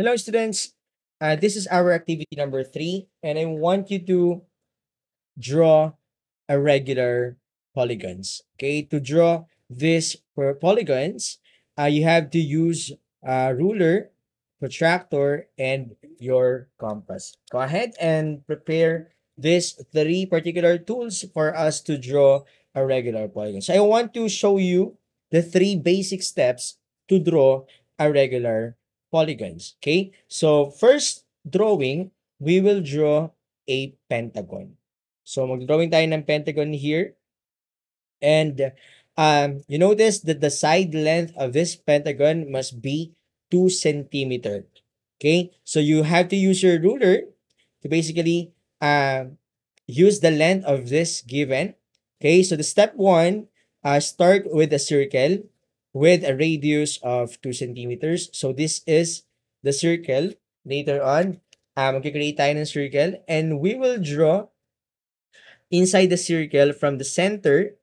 Hello students, uh, this is our activity number three and I want you to draw irregular polygons. Okay, to draw these polygons, uh, you have to use a ruler, protractor, and your compass. Go ahead and prepare these three particular tools for us to draw a regular polygon. So I want to show you the three basic steps to draw a regular polygons. Okay, so first drawing, we will draw a pentagon. So mag-drawing tayo ng pentagon here. And um, you notice that the side length of this pentagon must be 2 centimeter. Okay, so you have to use your ruler to basically uh, use the length of this given. Okay, so the step one, uh, start with a circle with a radius of 2 centimeters. So this is the circle. Later on, uh, ah, create tayo ng circle and we will draw inside the circle from the center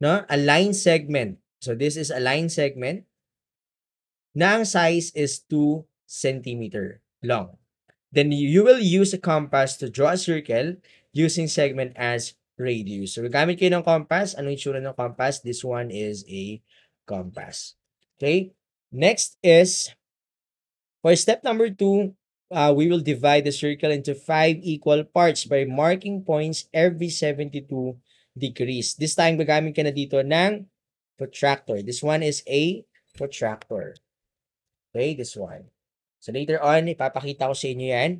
no, a line segment. So this is a line segment na ang size is 2 centimeter long. Then you will use a compass to draw a circle using segment as radius. So gamit kayo ng compass. Anong itsura ng compass? This one is a compass. Okay? Next is, for step number two, uh, we will divide the circle into five equal parts by marking points every 72 degrees. This time, gagamit ka na dito ng protractor. This one is a protractor. Okay, this one. So later on, ipapakita ko sa inyo yan.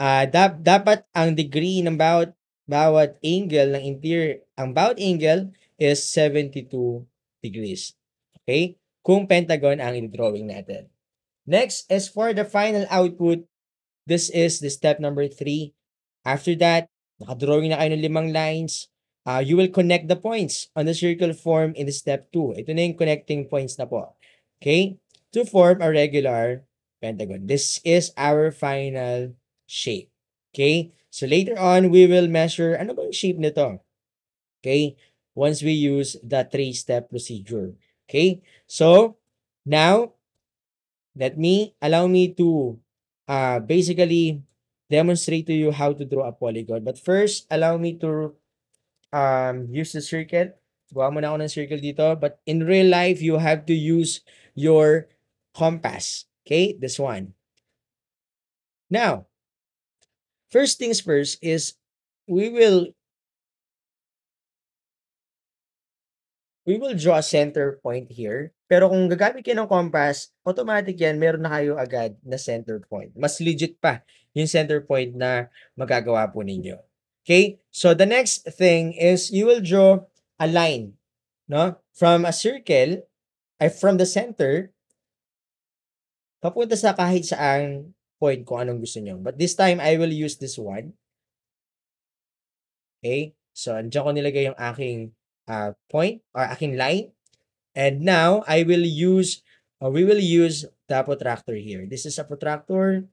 Uh, ah, da- dapat ang degree ng bawat, bawat angle ng interior, ang bawat angle is 72 degrees. Okay? Kung pentagon ang i-drawing natin. Next is for the final output. This is the step number three. After that, nakadrawing na kayo ng limang lines. Uh, you will connect the points on the circle form in the step 2. Ito na yung connecting points na po. Okay? To form a regular pentagon. This is our final shape. Okay? So later on, we will measure ano ba yung shape nito. Okay? Once we use the three-step procedure. Okay? So, now, let me, allow me to uh, basically demonstrate to you how to draw a polygon. But first, allow me to um, use the circle. Gawa mo na ako ng circle dito. But in real life, you have to use your compass. Okay? This one. Now, first things first is we will we will draw a center point here. Pero kung gagamit kayo ng compass, automatic yan, meron na kayo agad na center point. Mas legit pa yung center point na magagawa po ninyo. Okay? So, the next thing is you will draw a line no? from a circle, ay from the center, papunta sa kahit saang point kung anong gusto nyo. But this time, I will use this one. Okay? So, andyan ko nilagay yung aking uh, point or aking line. And now I will use, or uh, we will use the protractor here. This is a protractor.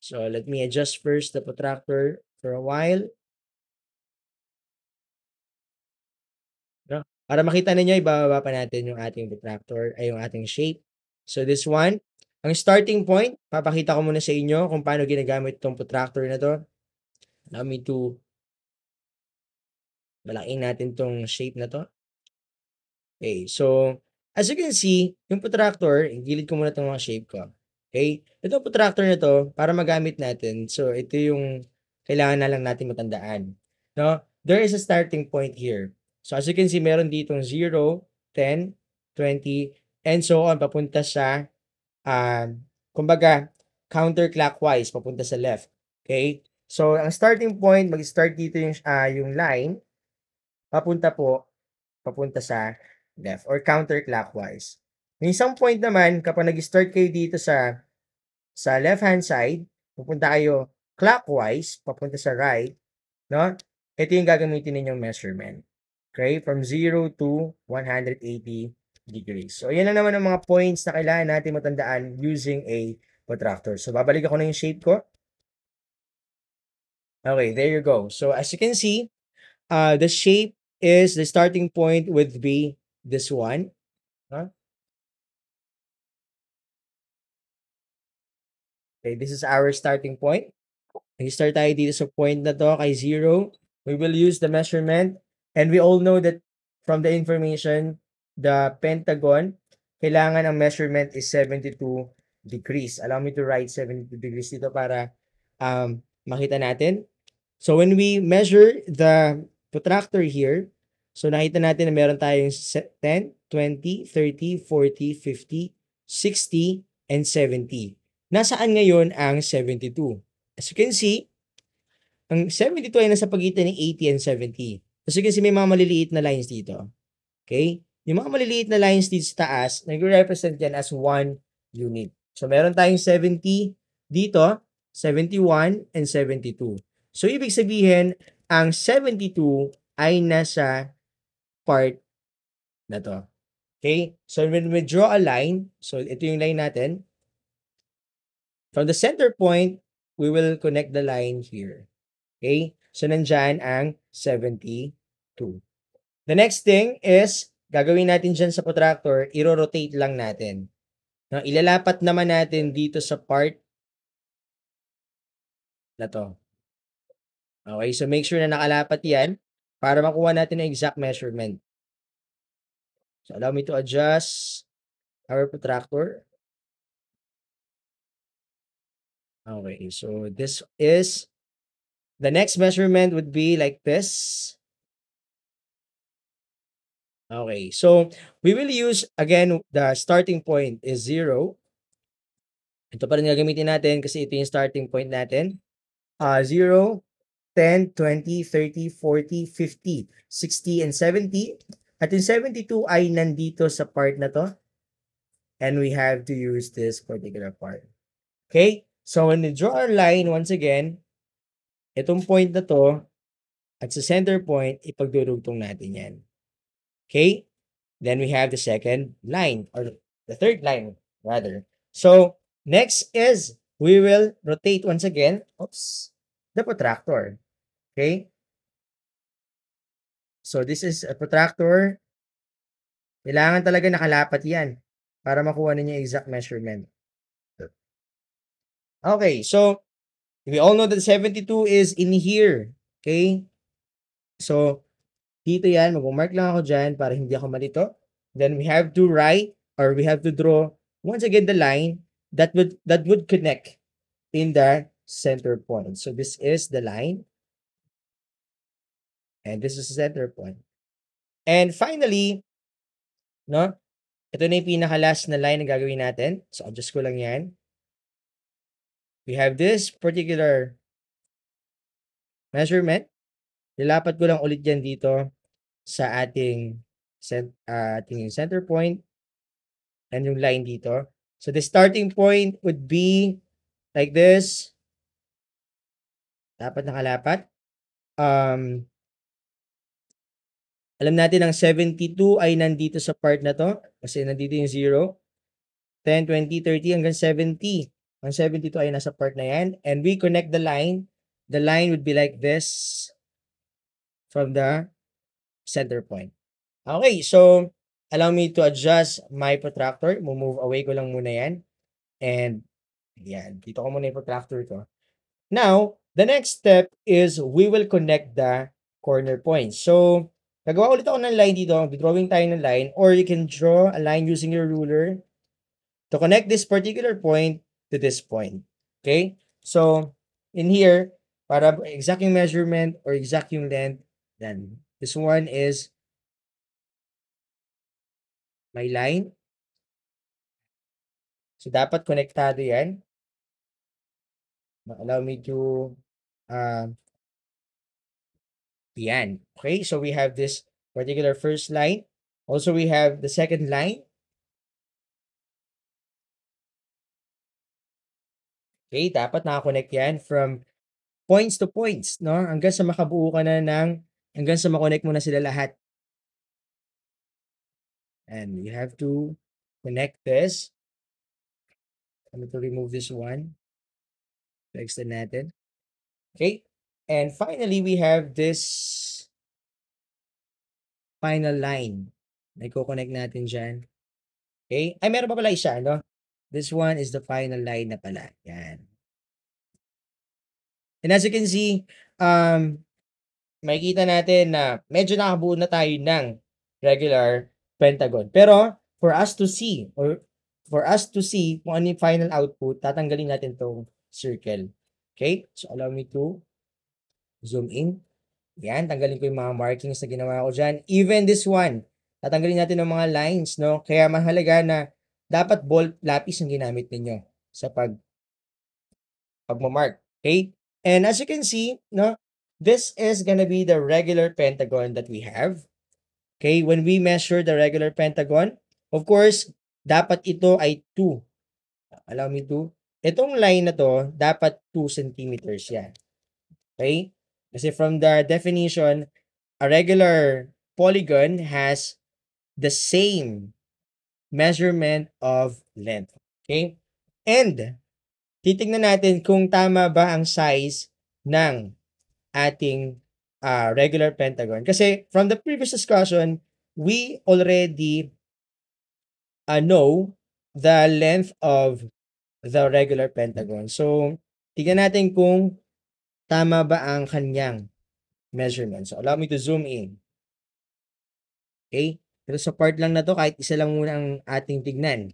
So let me adjust first the protractor for a while. Para makita ninyo, ibababa pa natin yung ating protractor, ay yung ating shape. So this one, ang starting point, papakita ko muna sa inyo kung paano ginagamit itong protractor na to. Allow me to Malakiin natin tong shape na to. Okay, so as you can see, yung protractor, igilid ko muna itong mga shape ko. Okay, ito protractor na to, para magamit natin, so ito yung kailangan na lang natin matandaan. No? There is a starting point here. So as you can see, meron ditong 0, 10, 20, and so on, papunta sa, um, kumbaga, counterclockwise, papunta sa left. Okay? So, ang starting point, mag-start dito yung, uh, yung line papunta po, papunta sa left or counterclockwise. May isang point naman, kapag nag-start kayo dito sa sa left-hand side, pupunta kayo clockwise, papunta sa right, no? Ito yung gagamitin ninyong measurement. Okay? From 0 to 180 degrees. So, yan na naman ang mga points na kailangan natin matandaan using a protractor. So, babalik ako na yung shape ko. Okay, there you go. So, as you can see, uh, the shape is the starting point would be this one. Huh? Okay, this is our starting point. We start tayo dito sa point na to kay 0. We will use the measurement and we all know that from the information, the pentagon, kailangan ang measurement is 72 degrees. Allow me to write 72 degrees dito para um, makita natin. So when we measure the protractor here. So nakita natin na meron tayong 10, 20, 30, 40, 50, 60, and 70. Nasaan ngayon ang 72? As you can see, ang 72 ay nasa pagitan ng 80 and 70. As you can see, may mga maliliit na lines dito. Okay? Yung mga maliliit na lines dito sa taas, nagre-represent yan as one unit. So, meron tayong 70 dito, 71, and 72. So, ibig sabihin, ang 72 ay nasa part na to. Okay? So when we draw a line, so ito yung line natin. From the center point, we will connect the line here. Okay? So nandyan ang 72. The next thing is, gagawin natin dyan sa protractor, iro-rotate lang natin. No, ilalapat naman natin dito sa part na to. Okay, so make sure na nakalapat yan para makuha natin ang exact measurement. So allow me to adjust our protractor. Okay, so this is, the next measurement would be like this. Okay, so we will use, again, the starting point is zero. Ito pa rin gagamitin natin kasi ito yung starting point natin. Uh, zero, 10, 20, 30, 40, 50, 60, and 70. At yung 72 ay nandito sa part na to. And we have to use this particular part. Okay? So, when we draw a line, once again, itong point na to, at sa center point, ipagdurugtong natin yan. Okay? Then we have the second line, or the third line, rather. So, next is, we will rotate once again. Oops the protractor. Okay? So this is a protractor. Kailangan talaga nakalapat yan para makuha ninyo yung exact measurement. Okay, so we all know that 72 is in here. Okay? So, dito yan. Mag-mark lang ako dyan para hindi ako malito. Then we have to write or we have to draw once again the line that would that would connect in that center point. So this is the line. And this is the center point. And finally, no? Ito na yung pinaka-last na line na gagawin natin. So, adjust ko lang yan. We have this particular measurement. Nilapat ko lang ulit yan dito sa ating, cent uh, ah, ating center point and yung line dito. So, the starting point would be like this. Dapat nakalapat. Um, alam natin ang 72 ay nandito sa part na to kasi nandito yung 0. 10, 20, 30 hanggang 70. Ang 72 ay nasa part na yan. And we connect the line. The line would be like this from the center point. Okay, so allow me to adjust my protractor. Move away ko lang muna yan. And yan, dito ko muna yung protractor ko. Now, The next step is we will connect the corner points. So, gagawa ulit ako ng line dito. Drawing tayo ng line. Or you can draw a line using your ruler to connect this particular point to this point. Okay? So, in here, para exact yung measurement or exact yung length, then this one is my line. So, dapat konektado yan. Allow me to the um, end. Okay, so we have this particular first line. Also, we have the second line. Okay, dapat nakakonect yan from points to points, no? Hanggang sa makabuo ka na ng, hanggang sa makonect mo na sila lahat. And you have to connect this. I'm going to remove this one. Text natin. Okay. And finally, we have this final line. Nagko-connect natin dyan. Okay. Ay, meron pa pala isa, no? This one is the final line na pala. Yan. And as you can see, um, makikita natin na medyo nakabuo na tayo ng regular pentagon. Pero, for us to see, or for us to see kung ano yung final output, tatanggalin natin tong circle. Okay? So, allow me to zoom in. Yan, tanggalin ko yung mga markings na ginawa ko dyan. Even this one, tatanggalin natin ng mga lines, no? Kaya mahalaga na dapat ball lapis ang ginamit ninyo sa pag pagmamark. Okay? And as you can see, no, this is gonna be the regular pentagon that we have. Okay, when we measure the regular pentagon, of course, dapat ito ay 2. Allow me to Itong line na to, dapat 2 centimeters yan. Okay? Kasi from the definition, a regular polygon has the same measurement of length. Okay? And, titignan natin kung tama ba ang size ng ating uh, regular pentagon. Kasi from the previous discussion, we already uh, know the length of the regular pentagon. So, tignan natin kung tama ba ang kanyang measurement. So, allow me to zoom in. Okay? Pero sa part lang na to, kahit isa lang muna ang ating tignan.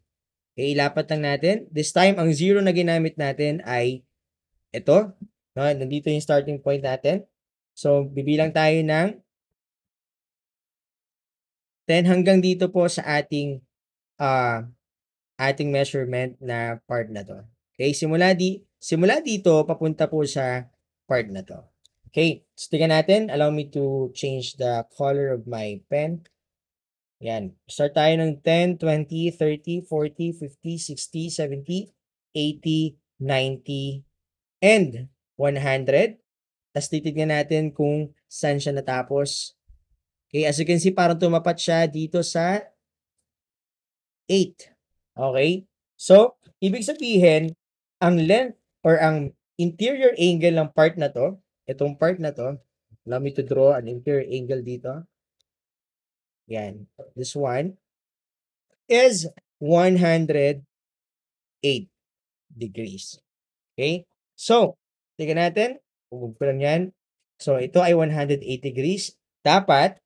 Okay, ilapat lang natin. This time, ang zero na ginamit natin ay ito. No, nandito yung starting point natin. So, bibilang tayo ng 10 hanggang dito po sa ating uh, ating measurement na part na to. Okay, simula, di, simula dito, papunta po sa part na to. Okay, so tingnan natin. Allow me to change the color of my pen. Yan. Start tayo ng 10, 20, 30, 40, 50, 60, 70, 80, 90, and 100. Tapos titignan natin kung saan siya natapos. Okay, as you can see, parang tumapat siya dito sa 8. Okay? So, ibig sabihin, ang length or ang interior angle ng part na to, itong part na to, allow me to draw an interior angle dito. Yan. This one is 108 degrees. Okay? So, tignan natin. Huwag ko lang yan. So, ito ay 108 degrees. Dapat,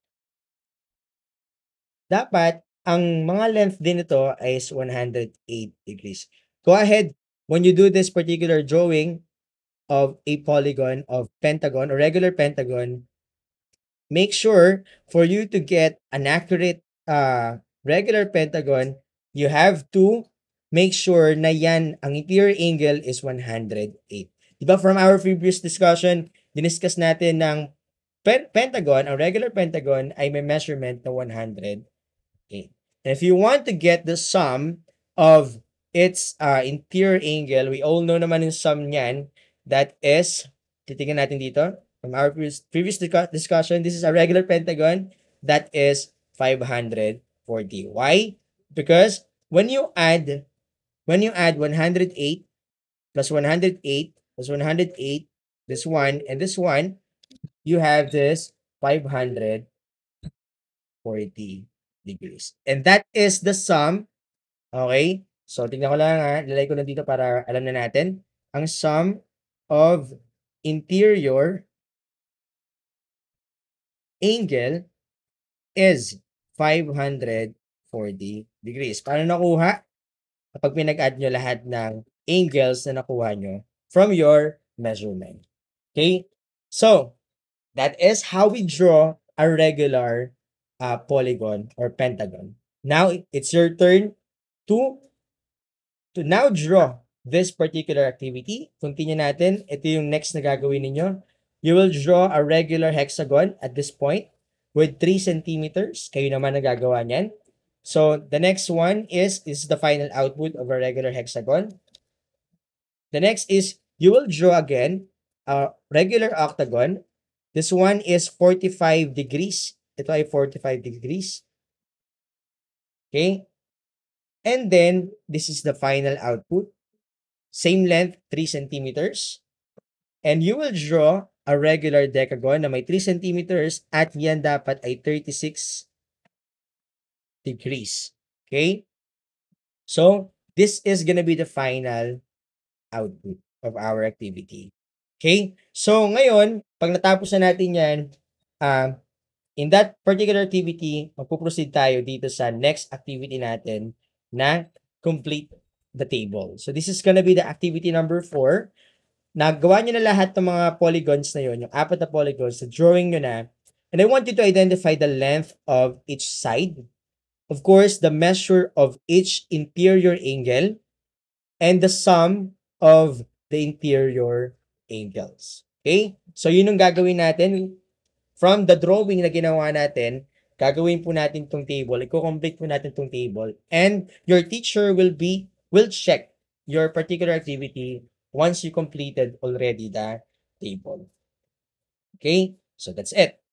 dapat, ang mga length din ito is 108 degrees. Go ahead, when you do this particular drawing of a polygon of pentagon a regular pentagon, make sure for you to get an accurate uh, regular pentagon, you have to make sure na yan, ang interior angle is 108. Diba from our previous discussion, diniscuss natin ng pen pentagon, ang regular pentagon ay may measurement na 108. If you want to get the sum of its uh, interior angle, we all know naman yung sum niyan, that is, titingnan natin dito, from our previous discussion, this is a regular pentagon, that is 540. Why? Because when you add, when you add 108 plus 108 plus 108, this one and this one, you have this 540. degrees. And that is the sum, okay? So, tingnan ko lang ha, lalay ko lang dito para alam na natin. Ang sum of interior angle is 540 degrees. Paano nakuha? Kapag pinag-add nyo lahat ng angles na nakuha nyo from your measurement. Okay? So, that is how we draw a regular uh, polygon or pentagon. Now it's your turn to to now draw this particular activity. Continue natin. Ito yung next na gagawin ninyo. You will draw a regular hexagon at this point with 3 centimeters. Kayo naman ang gagawa niyan. So the next one is is the final output of a regular hexagon. The next is you will draw again a regular octagon. This one is 45 degrees ito ay 45 degrees. Okay? And then, this is the final output. Same length, 3 centimeters. And you will draw a regular decagon na may 3 centimeters at yan dapat ay 36 degrees. Okay? So, this is gonna be the final output of our activity. Okay? So, ngayon, pag natapos na natin yan, uh, in that particular activity, magpo-proceed tayo dito sa next activity natin na complete the table. So this is gonna be the activity number 4. Nagawa nyo na lahat ng mga polygons na yon, yung apat na polygons, so drawing nyo na. And I want you to identify the length of each side. Of course, the measure of each interior angle and the sum of the interior angles. Okay? So yun ang gagawin natin from the drawing na ginawa natin, gagawin po natin tong table, i-complete po natin tong table, and your teacher will be, will check your particular activity once you completed already the table. Okay? So that's it.